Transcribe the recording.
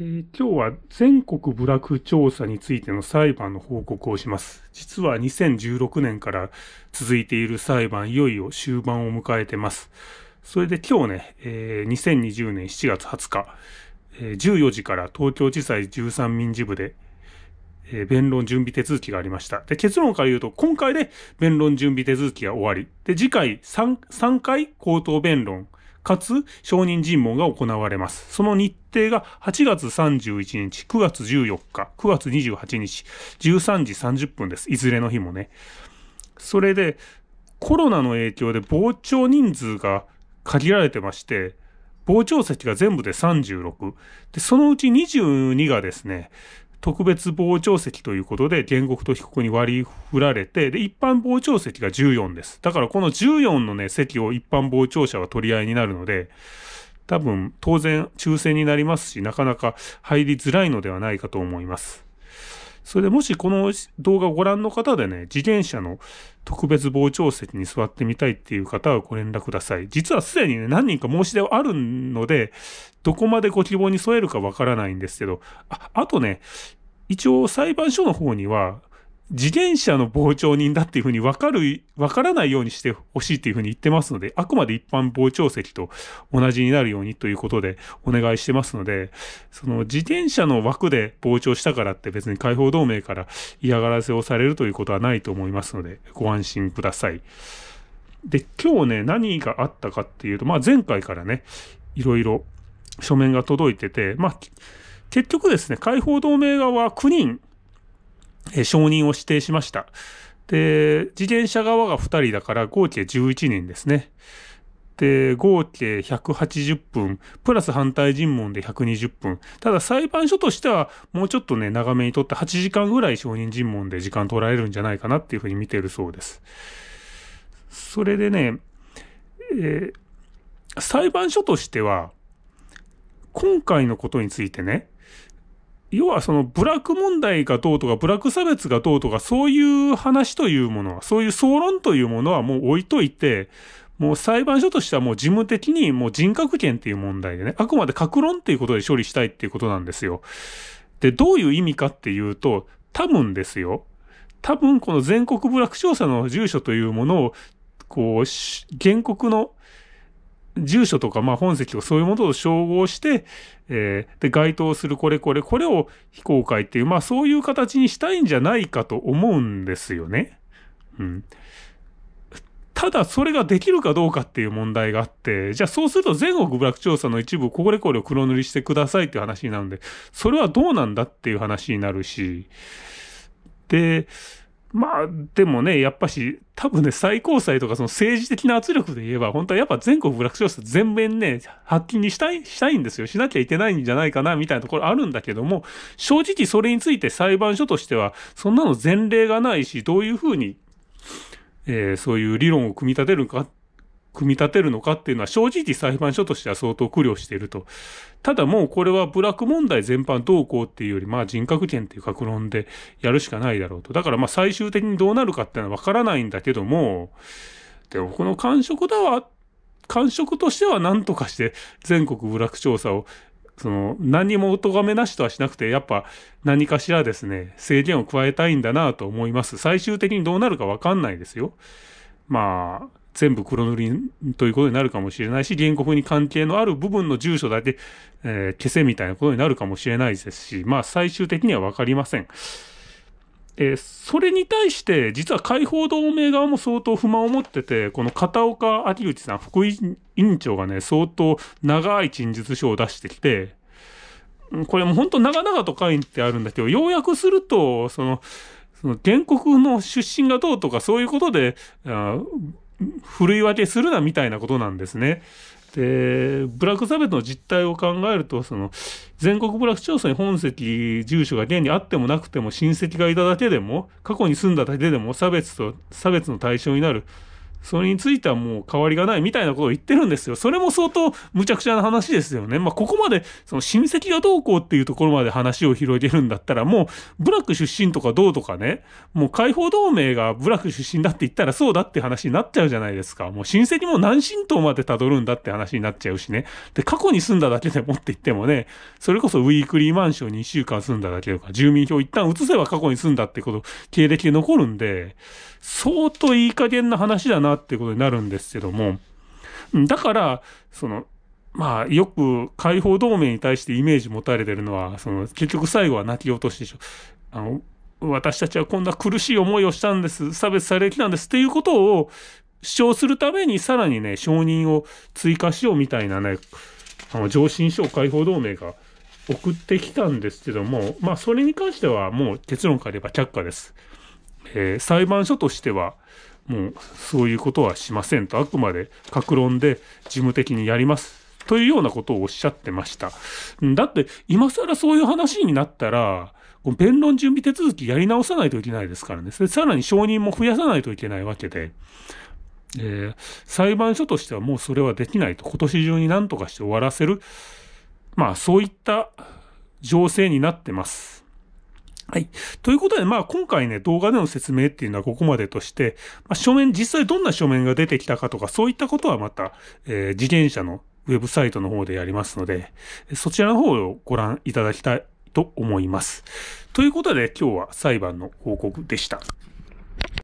えー、今日は全国部落調査についての裁判の報告をします。実は2016年から続いている裁判、いよいよ終盤を迎えてます。それで今日ね、えー、2020年7月20日、えー、14時から東京地裁13民事部で、えー、弁論準備手続きがありました。で、結論から言うと、今回で弁論準備手続きが終わり、で、次回 3, 3回口頭弁論、かつ承認尋問が行われます。その日程が8月31日、9月14日、9月28日、13時30分です。いずれの日もね。それで、コロナの影響で傍聴人数が限られてまして、傍聴席が全部で36。で、そのうち22がですね、特別傍聴席ということで、原告と被告に割り振られて、で、一般傍聴席が14です。だからこの14のね、席を一般傍聴者は取り合いになるので、多分、当然、抽選になりますし、なかなか入りづらいのではないかと思います。それでもしこの動画をご覧の方でね、自転車の特別傍聴席に座ってみたいっていう方はご連絡ください。実はすでにね、何人か申し出はあるので、どこまでご希望に添えるかわからないんですけど、あ、あとね、一応裁判所の方には、自転車の傍聴人だっていうふうに分かる、分からないようにしてほしいっていうふうに言ってますので、あくまで一般傍聴席と同じになるようにということでお願いしてますので、その自転車の枠で傍聴したからって別に解放同盟から嫌がらせをされるということはないと思いますので、ご安心ください。で、今日ね、何があったかっていうと、まあ前回からね、いろいろ書面が届いてて、まあ、結局ですね、解放同盟側は9人えー、承認を指定しました。で、自転車側が2人だから合計11人ですね。で、合計180分、プラス反対尋問で120分。ただ裁判所としてはもうちょっとね、長めにとって8時間ぐらい承認尋問で時間取られるんじゃないかなっていうふうに見てるそうです。それでね、えー、裁判所としては、今回のことについてね、要はそのブラック問題がどうとか、ブラック差別がどうとか、そういう話というものは、そういう総論というものはもう置いといて、もう裁判所としてはもう事務的にもう人格権っていう問題でね、あくまで格論っていうことで処理したいっていうことなんですよ。で、どういう意味かっていうと、多分ですよ。多分この全国部落調査の住所というものを、こう、原告の住所とか、まあ、本籍とかそういうものと照合して、えー、で、該当するこれこれ、これを非公開っていう、まあ、そういう形にしたいんじゃないかと思うんですよね。うん。ただ、それができるかどうかっていう問題があって、じゃあそうすると全国部落調査の一部、これこれを黒塗りしてくださいっていう話になるんで、それはどうなんだっていう話になるし、で、まあ、でもね、やっぱし、多分ね、最高裁とかその政治的な圧力で言えば、本当はやっぱ全国部落調査全面ね、発禁にしたい、したいんですよ。しなきゃいけないんじゃないかな、みたいなところあるんだけども、正直それについて裁判所としては、そんなの前例がないし、どういうふうに、えー、そういう理論を組み立てるかっ組み立てるのかっていうのは正直裁判所としては相当苦慮していると。ただもうこれは部落問題全般どうこうっていうより、まあ人格権っていう格論でやるしかないだろうと。だからまあ最終的にどうなるかっていうのはわからないんだけども、でもこの感触だわ、感触としては何とかして全国部落調査をその何もお咎めなしとはしなくて、やっぱ何かしらですね、制限を加えたいんだなと思います。最終的にどうなるかわかんないですよ。まあ、全部黒塗りということになるかもしれないし、原告に関係のある部分の住所だけ、えー、消せみたいなことになるかもしれないですし、まあ最終的には分かりません。えー、それに対して、実は解放同盟側も相当不満を持ってて、この片岡明内さん、副委員長がね、相当長い陳述書を出してきて、これも本当長々と書いてあるんだけど、要約すると、その、その原告の出身がどうとかそういうことで、あふるい分けするなみたいなことなんですね。でブラック差別の実態を考えるとその全国部落調査に本籍住所が現にあってもなくても親戚がいただけでも過去に住んだだけでも差別と差別の対象になるそれについてはもう変わりがないみたいなことを言ってるんですよ。それも相当無茶苦茶な話ですよね。まあ、ここまで、その親戚がどうこうっていうところまで話を広げるんだったら、もう、ブラック出身とかどうとかね、もう解放同盟がブラック出身だって言ったらそうだって話になっちゃうじゃないですか。もう親戚も何神道までたどるんだって話になっちゃうしね。で、過去に住んだだけでもって言ってもね、それこそウィークリーマンションに1週間住んだだけとか、住民票一旦移せば過去に住んだってこと、経歴で残るんで、相当いい加減な話だななっていうことになるんですけども、だから、その、まあ、よく解放同盟に対してイメージ持たれてるのは、その、結局最後は泣き落としでしょ。あの、私たちはこんな苦しい思いをしたんです、差別されてきたんですっていうことを主張するために、さらにね、承認を追加しようみたいなね、あの、上申書解放同盟が送ってきたんですけども、まあ、それに関してはもう結論から言えば却下です。えー、裁判所としては、もうそういうことはしませんと、あくまで格論で事務的にやります。というようなことをおっしゃってました。だって、今更そういう話になったら、この弁論準備手続きやり直さないといけないですからね。さらに承認も増やさないといけないわけで、えー、裁判所としてはもうそれはできないと、今年中に何とかして終わらせる、まあそういった情勢になってます。はい。ということで、まあ今回ね、動画での説明っていうのはここまでとして、まあ書面、実際どんな書面が出てきたかとか、そういったことはまた、えー、自転車のウェブサイトの方でやりますので、そちらの方をご覧いただきたいと思います。ということで、今日は裁判の報告でした。